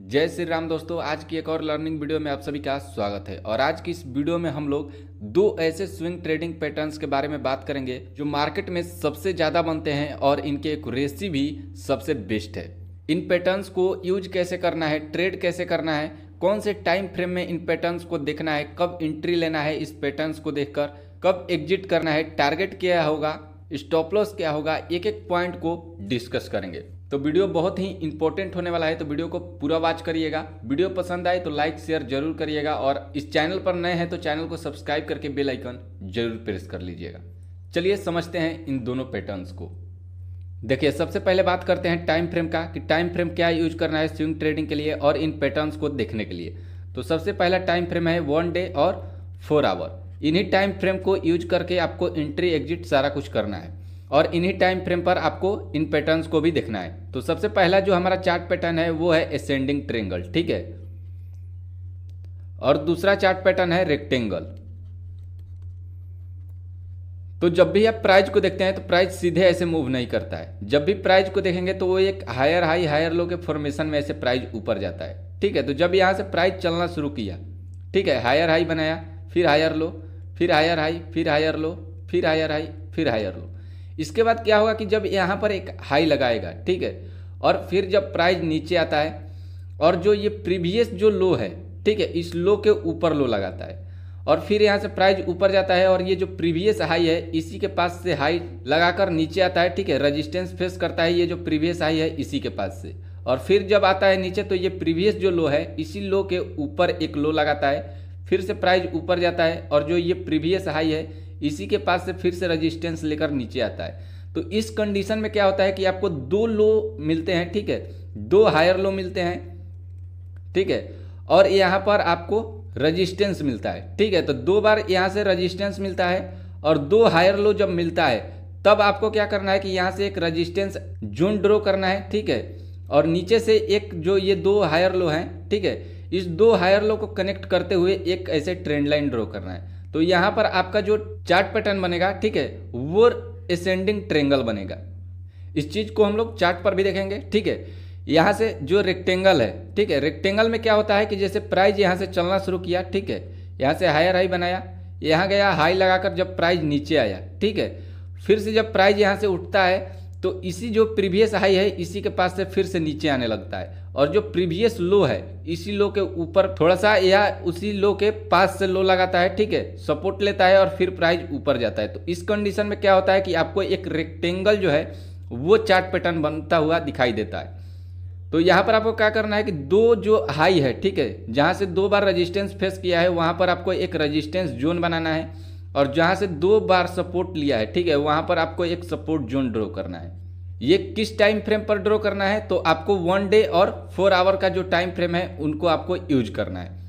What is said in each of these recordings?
जय श्री राम दोस्तों आज की एक और लर्निंग वीडियो में आप सभी का स्वागत है और आज की इस वीडियो में हम लोग दो ऐसे स्विंग ट्रेडिंग पैटर्न्स के बारे में बात करेंगे जो मार्केट में सबसे ज़्यादा बनते हैं और इनके एक रेसी भी सबसे बेस्ट है इन पैटर्न्स को यूज कैसे करना है ट्रेड कैसे करना है कौन से टाइम फ्रेम में इन पैटर्न्स को देखना है कब एंट्री लेना है इस पैटर्न्स को देखकर कब एग्जिट करना है टारगेट क्या होगा स्टॉपलॉस क्या होगा एक एक पॉइंट को डिस्कस करेंगे तो वीडियो बहुत ही इंपॉर्टेंट होने वाला है तो वीडियो को पूरा वॉच करिएगा वीडियो पसंद आए तो लाइक शेयर जरूर करिएगा और इस चैनल पर नए हैं तो चैनल को सब्सक्राइब करके बेल आइकन जरूर प्रेस कर लीजिएगा चलिए समझते हैं इन दोनों पैटर्न्स को देखिए सबसे पहले बात करते हैं टाइम फ्रेम का कि टाइम फ्रेम क्या यूज करना है स्विंग ट्रेडिंग के लिए और इन पैटर्न्स को देखने के लिए तो सबसे पहला टाइम फ्रेम है वन डे और फोर आवर इन्हीं टाइम फ्रेम को यूज करके आपको एंट्री एग्जिट सारा कुछ करना है और इन्हीं टाइम फ्रेम पर आपको इन पैटर्न्स को भी देखना है तो सबसे पहला जो हमारा चार्ट पैटर्न है वो है एसेंडिंग ट्रेंगल ठीक है और दूसरा चार्ट पैटर्न है रेक्टेंगल तो जब भी आप प्राइज को देखते हैं तो प्राइज सीधे ऐसे मूव नहीं करता है जब भी प्राइज को देखेंगे तो वो एक हायर हाई हायर लो के फॉर्मेशन में ऐसे प्राइज ऊपर जाता है ठीक है तो जब यहाँ से प्राइज चलना शुरू किया ठीक है हायर हाई बनाया फिर हायर लो फिर हायर हाई फिर हायर लो फिर हायर हाई फिर हायर लो इसके बाद क्या होगा कि जब यहाँ पर एक हाई लगाएगा ठीक है और फिर जब प्राइस नीचे आता है और जो ये प्रीवियस जो लो है ठीक है इस लो के ऊपर लो लगाता है और फिर यहाँ से प्राइस ऊपर जाता है और ये जो प्रीवियस हाई है इसी के पास से हाई लगाकर नीचे आता है ठीक है रेजिस्टेंस फेस करता है ये जो प्रीवियस हाई है इसी के पास से और फिर जब आता है नीचे तो ये प्रीवियस जो लो है इसी लो के ऊपर एक लो लगाता है फिर से प्राइज ऊपर जाता है और जो ये प्रीवियस हाई है इसी के पास से फिर से रजिस्टेंस लेकर नीचे आता है तो इस कंडीशन में क्या होता है कि आपको दो लो मिलते हैं ठीक है दो हायर लो मिलते हैं ठीक है और यहाँ पर आपको रजिस्टेंस मिलता है ठीक है तो दो बार यहाँ से रजिस्टेंस मिलता है और दो हायर लो जब मिलता है तब आपको क्या करना है कि यहाँ से एक रजिस्टेंस जोन ड्रो करना है ठीक है और नीचे से एक जो ये दो हायर लो हैं ठीक है इस दो हायर लो को कनेक्ट करते हुए एक ऐसे ट्रेंड लाइन ड्रॉ करना है तो यहाँ पर आपका जो चार्ट पैटर्न बनेगा ठीक है वो एसेंडिंग ट्रेंगल बनेगा इस चीज़ को हम लोग चार्ट पर भी देखेंगे ठीक है यहाँ से जो रेक्टेंगल है ठीक है रेक्टेंगल में क्या होता है कि जैसे प्राइज यहाँ से चलना शुरू किया ठीक है यहाँ से हायर हाई बनाया यहाँ गया हाई लगाकर जब प्राइज नीचे आया ठीक है फिर से जब प्राइज यहाँ से उठता है तो इसी जो प्रीवियस हाई है इसी के पास से फिर से नीचे आने लगता है और जो प्रीवियस लो है इसी लो के ऊपर थोड़ा सा या उसी लो के पास से लो लगाता है ठीक है सपोर्ट लेता है और फिर प्राइस ऊपर जाता है तो इस कंडीशन में क्या होता है कि आपको एक रेक्टेंगल जो है वो चार्ट पैटर्न बनता हुआ दिखाई देता है तो यहाँ पर आपको क्या करना है कि दो जो हाई है ठीक है जहाँ से दो बार रजिस्टेंस फेस किया है वहाँ पर आपको एक रजिस्टेंस जोन बनाना है और जहाँ से दो बार सपोर्ट लिया है ठीक है वहाँ पर आपको एक सपोर्ट जोन ड्रॉ करना है ये किस टाइम फ्रेम पर ड्रॉ करना है तो आपको वन डे और फोर आवर का जो टाइम फ्रेम है उनको आपको यूज करना है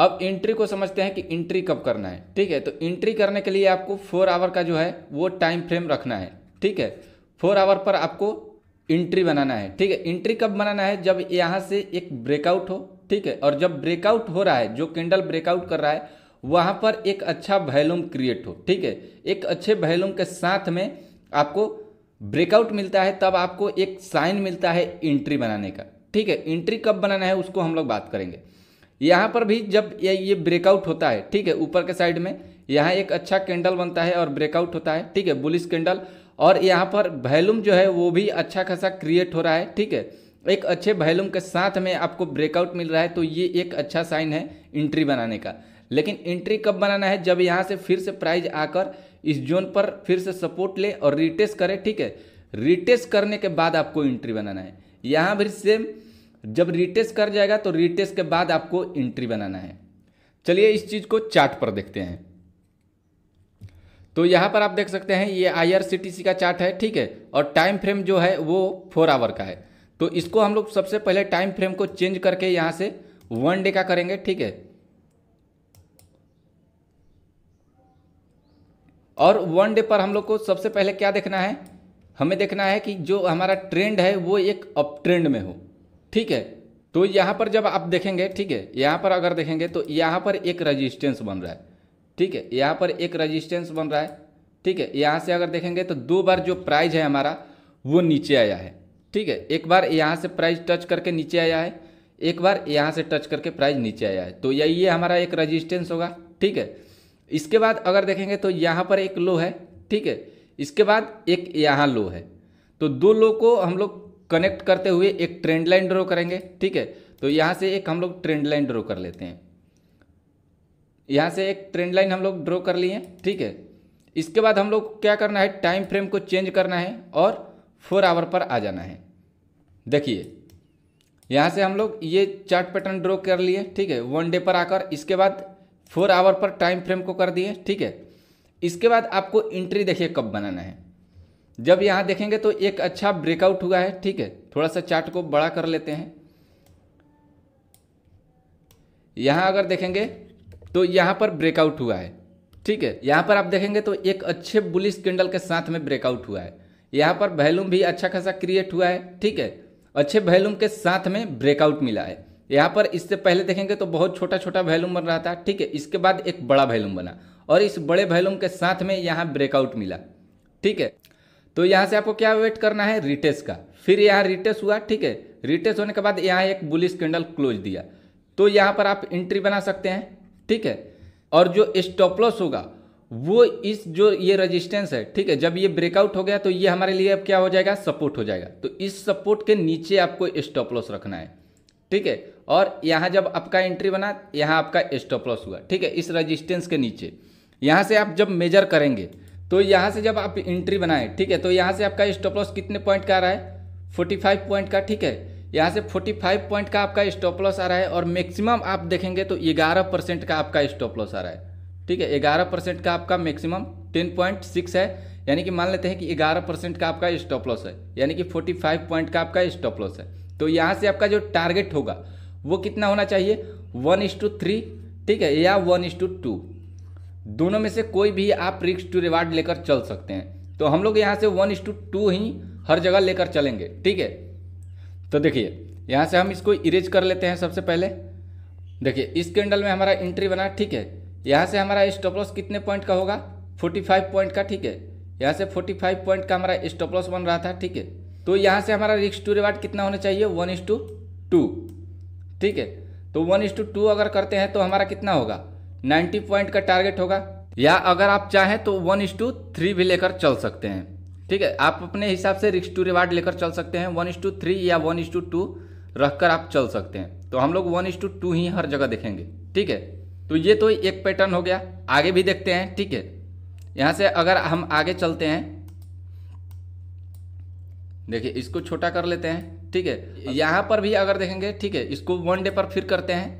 अब एंट्री को समझते हैं कि एंट्री कब करना है ठीक है तो एंट्री करने के लिए आपको फोर आवर का जो है वो टाइम फ्रेम रखना है ठीक है फोर आवर पर आपको एंट्री बनाना है ठीक है एंट्री कब बनाना है जब यहाँ से एक ब्रेकआउट हो ठीक है और जब ब्रेकआउट हो रहा है जो कैंडल ब्रेकआउट कर रहा है वहाँ पर एक अच्छा वैल्यूम क्रिएट हो ठीक है एक अच्छे वैल्यूम के साथ में आपको ब्रेकआउट मिलता है तब आपको एक साइन मिलता है एंट्री बनाने का ठीक है एंट्री कब बनाना है उसको हम लोग बात करेंगे यहाँ पर भी जब ये ये ब्रेकआउट होता है ठीक है ऊपर के साइड में यहाँ एक अच्छा कैंडल बनता है और ब्रेकआउट होता है ठीक है बुलिस कैंडल और यहाँ पर वैल्यूम जो है वो भी अच्छा खासा क्रिएट हो रहा है ठीक है एक अच्छे वैल्यूम के साथ में आपको ब्रेकआउट मिल रहा है तो ये एक अच्छा साइन है एंट्री बनाने का लेकिन एंट्री कब बनाना है जब यहाँ से फिर से प्राइज आकर इस जोन पर फिर से सपोर्ट ले और रिटेस्ट करें ठीक है रिटेस्ट करने के बाद आपको एंट्री बनाना है यहाँ फिर सेम जब रिटेस्ट कर जाएगा तो रिटेस्ट के बाद आपको एंट्री बनाना है चलिए इस चीज़ को चार्ट पर देखते हैं तो यहाँ पर आप देख सकते हैं ये आईआरसीटीसी का चार्ट है ठीक है और टाइम फ्रेम जो है वो फोर आवर का है तो इसको हम लोग सबसे पहले टाइम फ्रेम को चेंज करके यहाँ से वन डे का करेंगे ठीक है और वन डे पर हम लोग को सबसे पहले क्या देखना है हमें देखना है कि जो हमारा ट्रेंड है वो एक अप ट्रेंड में हो ठीक है तो यहाँ पर जब आप देखेंगे ठीक है यहाँ पर अगर देखेंगे तो यहाँ पर एक रजिस्टेंस बन रहा है ठीक है यहाँ पर एक रजिस्टेंस बन रहा है ठीक है यहाँ से अगर देखेंगे तो दो बार जो प्राइज है हमारा वो नीचे आया है ठीक है एक बार यहाँ से प्राइज टच करके नीचे आया है एक बार यहाँ से टच करके प्राइज नीचे आया है तो यही हमारा एक रजिस्टेंस होगा ठीक है इसके बाद अगर देखेंगे तो यहाँ पर एक लो है ठीक है इसके बाद एक यहाँ लो है तो दो लो को हम लोग कनेक्ट करते हुए एक ट्रेंड लाइन ड्रॉ करेंगे ठीक है तो यहाँ से एक हम लोग ट्रेंड लाइन ड्रॉ कर लेते हैं यहाँ से एक ट्रेंड लाइन हम लोग ड्रॉ कर लिए ठीक है इसके बाद हम लोग क्या करना है टाइम फ्रेम को चेंज करना है और फोर आवर पर आ जाना है देखिए यहाँ से हम लोग ये चार्ट पैटर्न ड्रॉ कर लिए ठीक है वन डे पर आकर इसके बाद फोर आवर पर टाइम फ्रेम को कर दिए ठीक है इसके बाद आपको एंट्री देखिए कब बनाना है जब यहाँ देखेंगे तो एक अच्छा ब्रेकआउट हुआ है ठीक है थोड़ा सा चार्ट को बड़ा कर लेते हैं यहाँ अगर देखेंगे तो यहाँ पर ब्रेकआउट हुआ है ठीक है यहाँ पर आप देखेंगे तो एक अच्छे बुलिस कैंडल के साथ में ब्रेकआउट हुआ है यहाँ पर वैल्यूम भी अच्छा खासा क्रिएट हुआ है ठीक है अच्छे वैल्यूम के साथ में ब्रेकआउट मिला है यहाँ पर इससे पहले देखेंगे तो बहुत छोटा छोटा वैल्यूम बन रहा था ठीक है इसके बाद एक बड़ा वैल्यूम बना और इस बड़े वैल्यूम के साथ में यहाँ ब्रेकआउट मिला ठीक है तो यहाँ से आपको क्या वेट करना है रिटेस का फिर यहाँ रिटेस हुआ ठीक है रिटेस होने के बाद यहाँ एक बुलिस कैंडल क्लोज दिया तो यहाँ पर आप एंट्री बना सकते हैं ठीक है और जो स्टॉप लॉस होगा वो इस जो ये रेजिस्टेंस है ठीक है जब ये ब्रेकआउट हो गया तो ये हमारे लिए अब क्या हो जाएगा सपोर्ट हो जाएगा तो इस सपोर्ट के नीचे आपको स्टॉप लॉस रखना है ठीक है और यहाँ जब आपका एंट्री बना यहाँ आपका स्टॉप लॉस हुआ ठीक है इस रजिस्टेंस के नीचे यहाँ से आप जब मेजर करेंगे तो यहाँ से जब आप एंट्री बनाए ठीक है तो यहाँ से आपका स्टॉप लॉस कितने पॉइंट का आ रहा है फोर्टी फाइव पॉइंट का ठीक है यहाँ से 45 पॉइंट का आपका स्टॉप लॉस आ रहा है और मैक्सिमम आप देखेंगे तो 11 परसेंट का आपका स्टॉप लॉस आ रहा है ठीक है 11 परसेंट का आपका मैक्सिमम 10.6 है यानी कि मान लेते हैं कि 11 परसेंट का आपका स्टॉप लॉस है यानी कि 45 पॉइंट का आपका स्टॉप लॉस है तो यहाँ से आपका जो टारगेट होगा वो कितना होना चाहिए वन इंस टू थ्री ठीक है या वन इंस टू टू दोनों में से कोई भी आप रिक्स टू रिवार्ड लेकर चल सकते हैं तो हम लोग यहाँ से वन इंस टू टू ही हर जगह लेकर चलेंगे ठीक है तो देखिए यहाँ से हम इसको इरेज कर लेते हैं सबसे पहले देखिए इस कैंडल में हमारा एंट्री बना ठीक है यहाँ से हमारा स्टॉप लॉस कितने पॉइंट का होगा फाइव पॉइंट का ठीक है यहाँ से फाइव पॉइंट का हमारा स्टॉप लॉस बन रहा था ठीक है तो यहाँ से हमारा रिक्स टू रिवार्ड कितना होना चाहिए वन इज टू टू ठीक है तो वन इज टू टू अगर करते हैं तो हमारा कितना होगा नाइन्टी पॉइंट का टारगेट होगा या अगर आप चाहें तो वन इज टू थ्री भी लेकर चल सकते हैं ठीक है आप अपने हिसाब से रिक्स टू रिवार्ड लेकर चल सकते हैं वन इज टू थ्री या वन इज टू टू रखकर आप चल सकते हैं तो हम लोग वन इज टू टू ही हर जगह देखेंगे ठीक है तो ये तो एक पैटर्न हो गया आगे भी देखते हैं ठीक है यहाँ से अगर हम आगे चलते हैं देखिए इसको छोटा कर लेते हैं ठीक है अच्छा। यहाँ पर भी अगर देखेंगे ठीक है इसको वन डे पर फिर करते हैं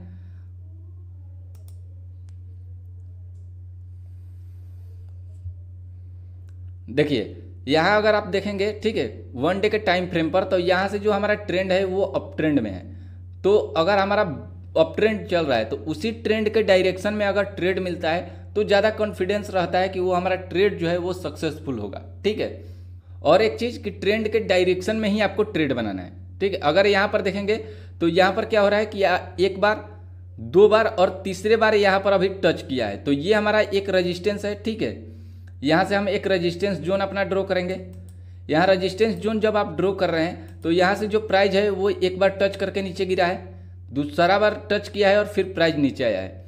देखिए यहाँ अगर आप देखेंगे ठीक है वन डे के टाइम फ्रेम पर तो यहाँ से जो हमारा ट्रेंड है वो अप ट्रेंड में है तो अगर हमारा अप ट्रेंड चल रहा है तो उसी ट्रेंड के डायरेक्शन में अगर ट्रेड मिलता है तो ज़्यादा कॉन्फिडेंस रहता है कि वो हमारा ट्रेड जो है वो सक्सेसफुल होगा ठीक है और एक चीज़ कि ट्रेंड के डायरेक्शन में ही आपको ट्रेड बनाना है ठीक है अगर यहाँ पर देखेंगे तो यहाँ पर क्या हो रहा है कि एक बार दो बार और तीसरे बार यहाँ पर अभी टच किया है तो ये हमारा एक रजिस्टेंस है ठीक है यहाँ से हम एक रजिस्टेंस जोन अपना ड्रॉ करेंगे यहाँ रजिस्टेंस जोन जब आप ड्रॉ कर रहे हैं तो यहाँ से जो प्राइज है वो एक बार टच करके नीचे गिरा है दूसरा बार टच किया है और फिर प्राइज नीचे आया है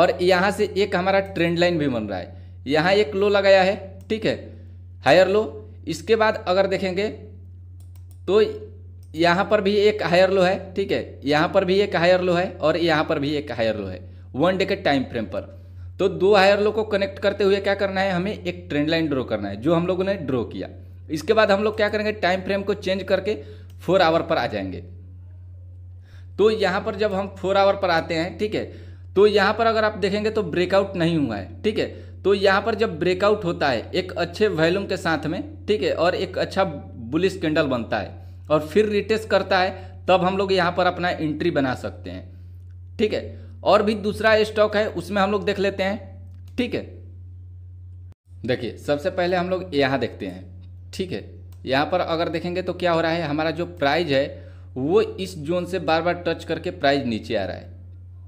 और यहाँ से एक हमारा ट्रेंड लाइन भी बन रहा है यहाँ एक लो लगाया है ठीक है हायर लो इसके बाद अगर देखेंगे तो यहाँ पर भी एक हायर लो है ठीक है यहाँ पर भी एक हायर लो है और यहाँ पर भी एक हायर लो है वन डे के टाइम फ्रेम पर तो दो हायर लो को कनेक्ट करते हुए क्या करना है हमें एक ट्रेंड लाइन ड्रॉ करना है जो हम लोगों ने ड्रॉ किया इसके बाद हम लोग क्या करेंगे टाइम फ्रेम को चेंज करके फोर आवर पर आ जाएंगे तो यहाँ पर जब हम फोर आवर पर आते हैं ठीक है तो यहाँ पर अगर आप देखेंगे तो ब्रेकआउट नहीं हुआ है ठीक है तो यहाँ पर जब ब्रेकआउट होता है एक अच्छे वैल्यूम के साथ में ठीक है और एक अच्छा बुलिस कैंडल बनता है और फिर रिटेस्ट करता है तब हम लोग यहाँ पर अपना एंट्री बना सकते हैं ठीक है और भी दूसरा स्टॉक है उसमें हम लोग देख लेते हैं ठीक है देखिए सबसे पहले हम लोग यहाँ देखते हैं ठीक है यहाँ पर अगर देखेंगे तो क्या हो रहा है हमारा जो प्राइज है वो इस जोन से बार बार टच करके प्राइज नीचे आ रहा है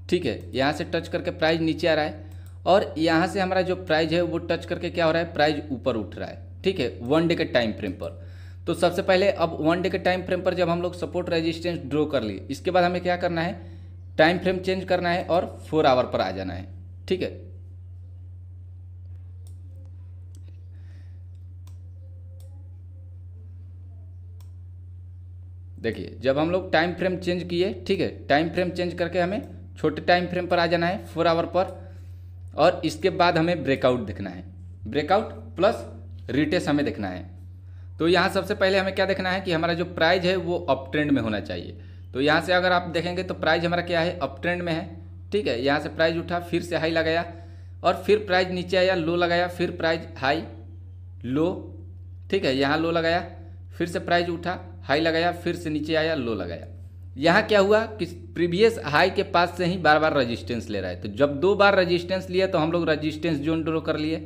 ठीक है यहाँ से टच करके प्राइज नीचे आ रहा है और यहाँ से हमारा जो प्राइज है वो टच करके क्या हो रहा है प्राइज ऊपर उठ रहा है ठीक है वन डे के टाइम फ्रेम पर तो सबसे पहले अब वन डे के टाइम फ्रेम पर जब हम लोग सपोर्ट रेजिस्टेंस ड्रॉ कर लिए इसके बाद हमें क्या करना है टाइम फ्रेम चेंज करना है और फोर आवर पर आ जाना है ठीक है देखिए जब हम लोग टाइम फ्रेम चेंज किए ठीक है टाइम फ्रेम चेंज करके हमें छोटे टाइम फ्रेम पर आ जाना है फोर आवर पर और इसके बाद हमें ब्रेकआउट देखना है ब्रेकआउट प्लस रिटेस हमें देखना है तो यहाँ सबसे पहले हमें क्या देखना है कि हमारा जो प्राइज है वो अप ट्रेंड में होना चाहिए तो यहाँ से अगर आप देखेंगे तो प्राइज हमारा क्या है अप ट्रेंड में है ठीक है यहाँ से प्राइज उठा फिर से हाई लगाया और फिर प्राइज नीचे आया लो लगाया फिर प्राइज हाई लो ठीक है यहाँ लो लगाया फिर से प्राइज उठा हाई लगाया फिर से नीचे आया लो लगाया यहाँ क्या हुआ कि प्रीवियस हाई के पास से ही बार बार रजिस्टेंस ले रहा है तो जब दो बार रजिस्टेंस लिया तो हम लोग रजिस्टेंस जोन ड्रॉ कर लिए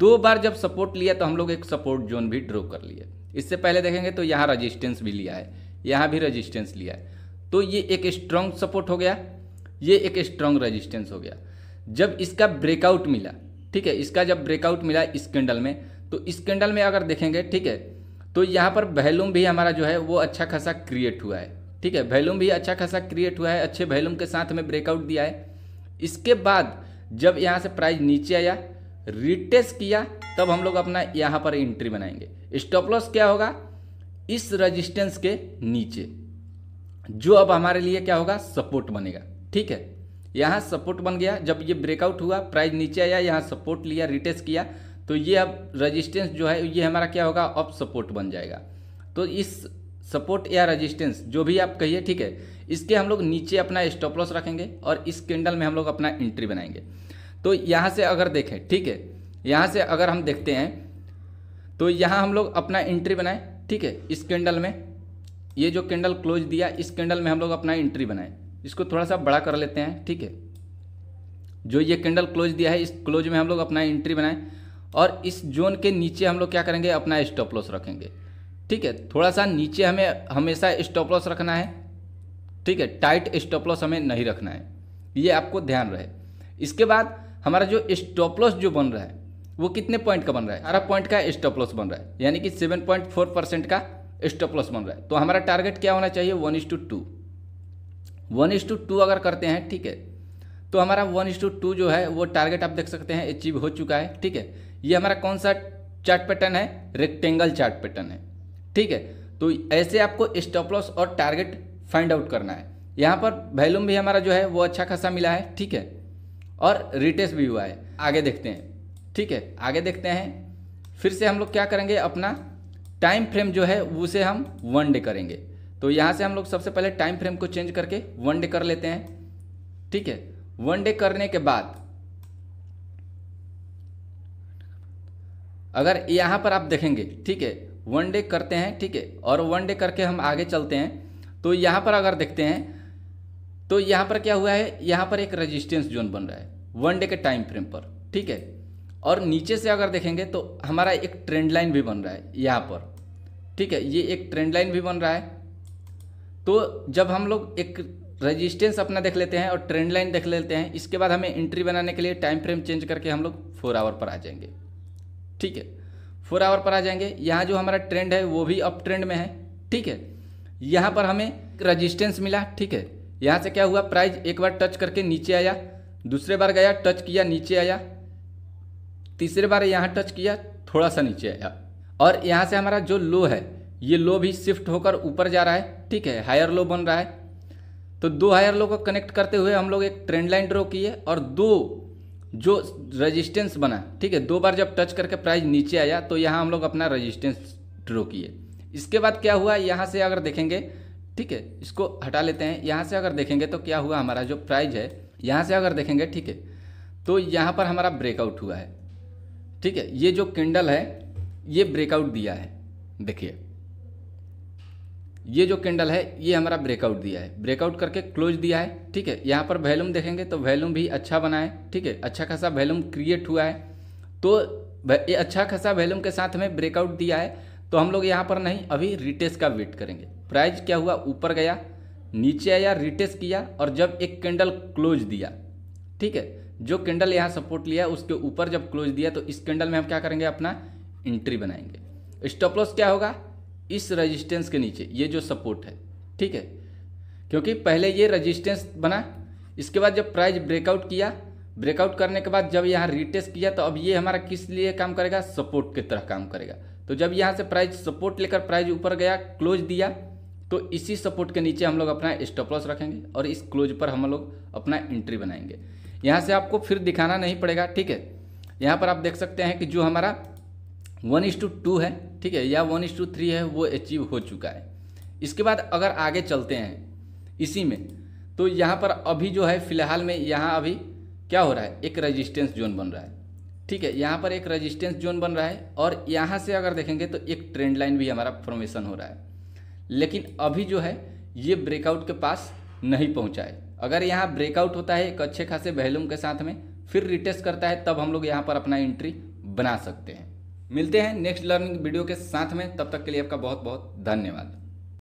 दो बार जब सपोर्ट लिया तो हम लोग एक सपोर्ट जोन भी ड्रॉ कर लिए इससे पहले देखेंगे तो यहाँ रजिस्टेंस भी लिया है यहाँ भी रजिस्टेंस लिया है तो ये एक स्ट्रांग सपोर्ट हो गया ये एक स्ट्रांग रजिस्टेंस हो गया जब इसका ब्रेकआउट मिला ठीक है इसका जब ब्रेकआउट मिला इस कैंडल में तो इस कैंडल में अगर देखेंगे ठीक है तो यहाँ पर वैल्यूम भी हमारा जो है वो अच्छा खासा क्रिएट हुआ है ठीक है वैल्यूम भी अच्छा खासा क्रिएट हुआ है अच्छे वैल्यूम के साथ हमें ब्रेकआउट दिया है इसके बाद जब यहाँ से प्राइस नीचे आया रिटेस्ट किया तब हम लोग अपना यहाँ पर एंट्री बनाएंगे स्टॉप लॉस क्या होगा इस रजिस्टेंस के नीचे जो अब हमारे लिए क्या होगा सपोर्ट बनेगा ठीक है यहाँ सपोर्ट बन गया जब ये ब्रेकआउट हुआ प्राइस नीचे आया यहाँ सपोर्ट लिया रिटेस्ट किया तो ये अब रजिस्टेंस जो है ये हमारा क्या होगा अब सपोर्ट बन जाएगा तो इस सपोर्ट या रजिस्टेंस जो भी आप कहिए ठीक है इसके हम लोग नीचे अपना स्टॉप लॉस रखेंगे और इस कैंडल में हम लोग अपना एंट्री बनाएंगे तो यहाँ से अगर देखें ठीक है यहाँ से अगर हम देखते हैं तो यहाँ हम लोग अपना एंट्री बनाए ठीक है इस कैंडल में ये जो कैंडल क्लोज दिया इस कैंडल में हम लोग अपना एंट्री बनाएं इसको थोड़ा सा बड़ा कर लेते हैं ठीक है जो ये कैंडल क्लोज दिया है इस क्लोज में हम लोग अपना एंट्री बनाएं और इस जोन के नीचे हम लोग क्या करेंगे अपना स्टॉप लॉस रखेंगे ठीक है थोड़ा सा नीचे हमें हमेशा स्टॉप लॉस रखना है ठीक है टाइट स्टॉप लॉस हमें नहीं रखना है ये आपको ध्यान रहे इसके बाद हमारा जो स्टॉप लॉस जो बन रहा है वो कितने पॉइंट का बन रहा है अठारह पॉइंट का स्टॉप लॉस बन रहा है यानी कि सेवन पॉइंट फोर परसेंट का स्टॉप लॉस बन रहा है तो हमारा टारगेट क्या होना चाहिए one is to two one is to two अगर करते हैं ठीक है तो हमारा वन इज टू टू जो है वो टारगेट आप देख सकते हैं अचीव हो चुका है ठीक है ये हमारा कौन सा चार्ट पैटर्न है रेक्टेंगल चार्ट पैटर्न है ठीक है तो ऐसे आपको स्टॉप लॉस और टारगेट फाइंड आउट करना है यहाँ पर वैल्यूम भी हमारा जो है वो अच्छा खासा मिला है ठीक है और रिटेस भी हुआ है आगे देखते हैं ठीक है आगे देखते हैं फिर से हम लोग क्या करेंगे अपना टाइम फ्रेम जो है उसे हम वन डे करेंगे तो यहाँ से हम लोग सबसे पहले टाइम फ्रेम को चेंज करके वन डे कर लेते हैं ठीक है वन डे करने के बाद अगर यहाँ पर आप देखेंगे ठीक है वन डे करते हैं ठीक है और वन डे करके हम आगे चलते हैं तो यहाँ पर अगर देखते हैं तो यहाँ पर क्या हुआ है यहाँ पर एक रजिस्टेंस जोन बन रहा है वन डे के टाइम फ्रेम पर ठीक है और नीचे से अगर देखेंगे तो हमारा एक ट्रेंड लाइन भी बन रहा है यहाँ पर ठीक है ये एक ट्रेंड लाइन भी बन रहा है तो जब हम लोग एक रजिस्टेंस अपना देख लेते हैं और ट्रेंड लाइन देख लेते हैं इसके बाद हमें एंट्री बनाने के लिए टाइम फ्रेम चेंज करके हम लोग फोर आवर पर आ जाएंगे ठीक है फोर आवर पर आ जाएंगे यहाँ जो हमारा ट्रेंड है वो भी अप ट्रेंड में है ठीक है यहाँ पर हमें रजिस्टेंस मिला ठीक है यहाँ से क्या हुआ प्राइज एक बार टच करके नीचे आया दूसरे बार गया टच किया नीचे आया तीसरे बार यहाँ टच किया थोड़ा सा नीचे आया और यहाँ से हमारा जो लो है ये लो भी शिफ्ट होकर ऊपर जा रहा है ठीक है हायर लो बन रहा है तो दो हायर लो को कनेक्ट करते हुए हम लोग एक ट्रेंड लाइन ड्रॉ किए और दो जो रजिस्टेंस बना ठीक है दो बार जब टच करके प्राइस नीचे आया तो यहाँ हम लोग अपना रजिस्टेंस ड्रो किए इसके बाद क्या हुआ यहाँ से अगर देखेंगे ठीक है इसको हटा लेते हैं यहाँ से अगर देखेंगे तो क्या हुआ हमारा जो प्राइज है यहाँ से अगर देखेंगे ठीक है तो यहाँ पर हमारा ब्रेकआउट हुआ है ठीक है ये जो कैंडल है ये ब्रेकआउट दिया है देखिए ये जो कैंडल है ये हमारा ब्रेकआउट दिया है ब्रेकआउट करके क्लोज दिया है ठीक है यहाँ पर वैल्यूम देखेंगे तो वैल्यूम भी अच्छा बना है ठीक है अच्छा खासा वैल्यूम क्रिएट हुआ है तो ये अच्छा खासा वैल्यूम के साथ हमें ब्रेकआउट दिया है तो हम लोग यहाँ पर नहीं अभी रिटेस का वेट करेंगे प्राइज़ क्या हुआ ऊपर गया नीचे आया रिटेस किया और जब एक कैंडल क्लोज दिया ठीक है जो कैंडल यहाँ सपोर्ट लिया उसके ऊपर जब क्लोज दिया तो इस कैंडल में हम क्या करेंगे अपना एंट्री बनाएंगे स्टॉप लॉस क्या होगा इस रजिस्टेंस के नीचे ये जो सपोर्ट है ठीक है क्योंकि पहले ये रजिस्टेंस बना इसके बाद जब प्राइस ब्रेकआउट किया ब्रेकआउट करने के बाद जब यहाँ रिटेस्ट किया तो अब ये हमारा किस लिए काम करेगा सपोर्ट की तरह काम करेगा तो जब यहाँ से प्राइस सपोर्ट लेकर प्राइस ऊपर गया क्लोज दिया तो इसी सपोर्ट के नीचे हम लोग अपना स्टॉप लॉस रखेंगे और इस क्लोज पर हम लोग अपना एंट्री बनाएंगे यहाँ से आपको फिर दिखाना नहीं पड़ेगा ठीक है यहाँ पर आप देख सकते हैं कि जो हमारा वन इस टू टू है ठीक है या वन इज टू थ्री है वो अचीव हो चुका है इसके बाद अगर आगे चलते हैं इसी में तो यहाँ पर अभी जो है फिलहाल में यहाँ अभी क्या हो रहा है एक रजिस्टेंस जोन बन रहा है ठीक है यहाँ पर एक रजिस्टेंस जोन बन रहा है और यहाँ से अगर देखेंगे तो एक ट्रेंड लाइन भी हमारा फॉर्मेशन हो रहा है लेकिन अभी जो है ये ब्रेकआउट के पास नहीं पहुँचा है अगर यहाँ ब्रेकआउट होता है एक अच्छे खासे वैल्यूम के साथ में फिर रिटेस्ट करता है तब हम लोग यहाँ पर अपना एंट्री बना सकते हैं मिलते हैं नेक्स्ट लर्निंग वीडियो के साथ में तब तक के लिए आपका बहुत बहुत धन्यवाद